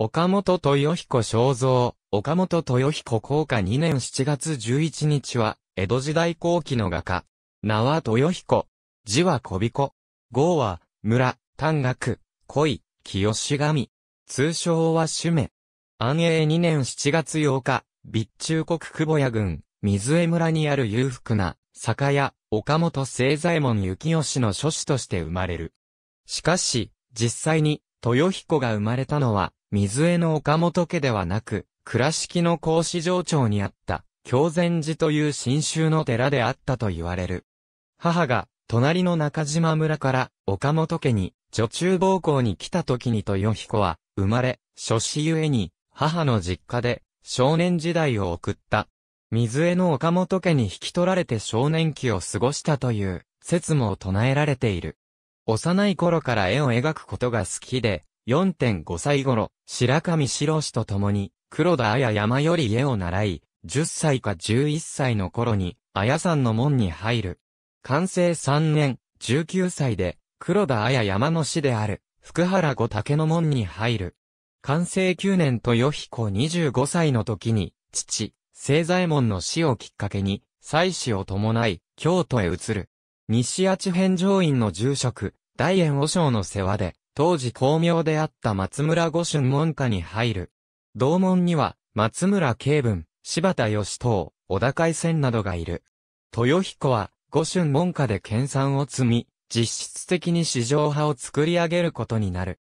岡本豊彦肖像、岡本豊彦公家2年7月11日は、江戸時代後期の画家。名は豊彦。字は小彦。号は、村、丹学、恋、清神。通称は主名。安永2年7月8日、備中国久保屋郡、水江村にある裕福な、酒屋、岡本清左衛門幸義の諸子として生まれる。しかし、実際に、豊彦が生まれたのは、水江の岡本家ではなく、倉敷の孔子城町にあった、京禅寺という新州の寺であったと言われる。母が、隣の中島村から岡本家に、女中奉公に来た時に豊彦は、生まれ、諸子ゆえに、母の実家で、少年時代を送った。水江の岡本家に引き取られて少年期を過ごしたという説も唱えられている。幼い頃から絵を描くことが好きで、4.5歳頃、白神白氏と共に、黒田綾山より家を習い、10歳か11歳の頃に、綾山の門に入る。完成3年、19歳で、黒田綾山の師である、福原五竹の門に入る。完成9年と与彦25歳の時に、父、清左衛門の死をきっかけに、妻子を伴い、京都へ移る。西八変上院の住職、大円和尚の世話で、当時巧妙であった松村御春門下に入る。同門には、松村慶文、柴田義藤、小田海戦などがいる。豊彦は、御春門下で研鑽を積み、実質的に市場派を作り上げることになる。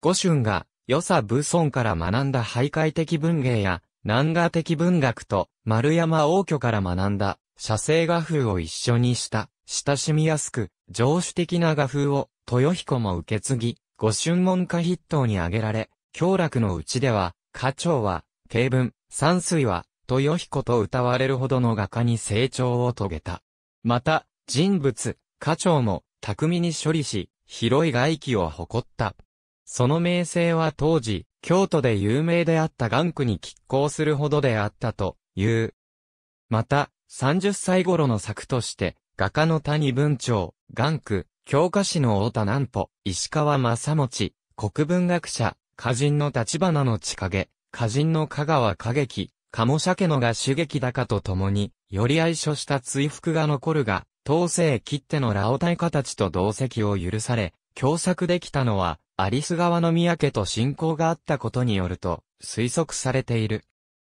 御春が、与佐武村から学んだ徘徊的文芸や、南画的文学と、丸山王居から学んだ、写生画風を一緒にした、親しみやすく、上手的な画風を、豊彦も受け継ぎ、御春門下筆頭に挙げられ、京楽のうちでは、家長は、定文、山水は、豊彦と歌われるほどの画家に成長を遂げた。また、人物、家長も、巧みに処理し、広い外気を誇った。その名声は当時、京都で有名であった眼区に拮抗するほどであったという。また、30歳頃の作として、画家の谷文長、眼区、教科士の太田南畝石川正持、国文学者、歌人の立花の地影、歌人の香川歌劇、鴨鮭のが主劇高と共に、より愛所した追服が残るが、当世切手のラオタイカたちと同席を許され、共作できたのは、アリス川の宮家と親交があったことによると、推測されている。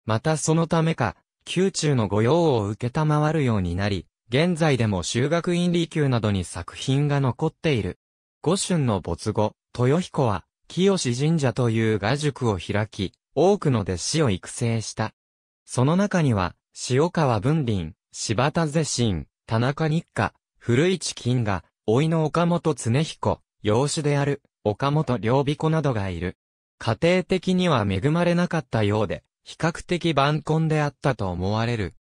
またそのためか、宮中の御用を受けたまわるようになり、現在でも修学院理宮などに作品が残っている。五春の没後、豊彦は、清神社という画塾を開き、多くの弟子を育成した。その中には、塩川文林、柴田是信、田中日課、古市金が、老いの岡本常彦、養子である、岡本良美子などがいる。家庭的には恵まれなかったようで、比較的晩婚であったと思われる。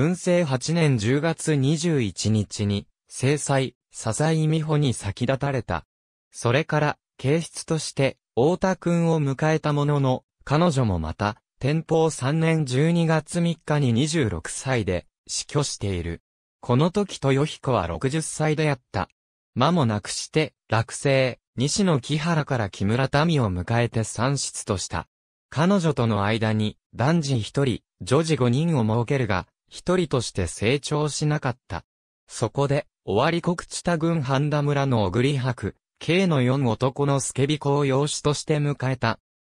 文政8年10月21日に、制裁、笹井美穂に先立たれた。それから、形質として、太田くんを迎えたものの、彼女もまた、天保3年12月3日に26歳で、死去している。この時豊彦は60歳であった。間もなくして、落成、西野木原から木村民を迎えて算出とした。彼女との間に、男児一人、女児五人を設けるが、一人として成長しなかった。そこで、終わり国知多郡半田村の小栗博、K の4男の助コを養子として迎えた。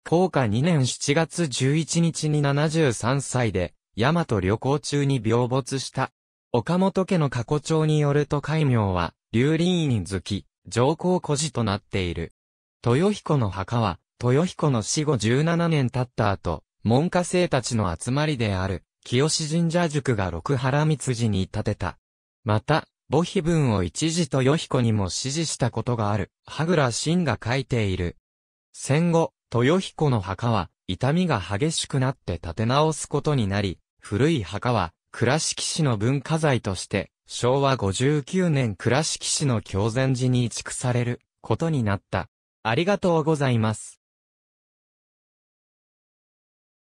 高下2年7月11日に73歳で、大和旅行中に病没した。岡本家の過去帳によると海名は、竜林院好き、上皇孤児となっている。豊彦の墓は、豊彦の死後17年経った後、門下生たちの集まりである。清志神社塾が六原光寺に建てた。また、母碑文を一時とよ彦にも指示したことがある、羽倉真が書いている。戦後、豊彦の墓は、痛みが激しくなって建て直すことになり、古い墓は、倉敷市の文化財として、昭和59年倉敷市の狂禅寺に移築されることになった。ありがとうございます。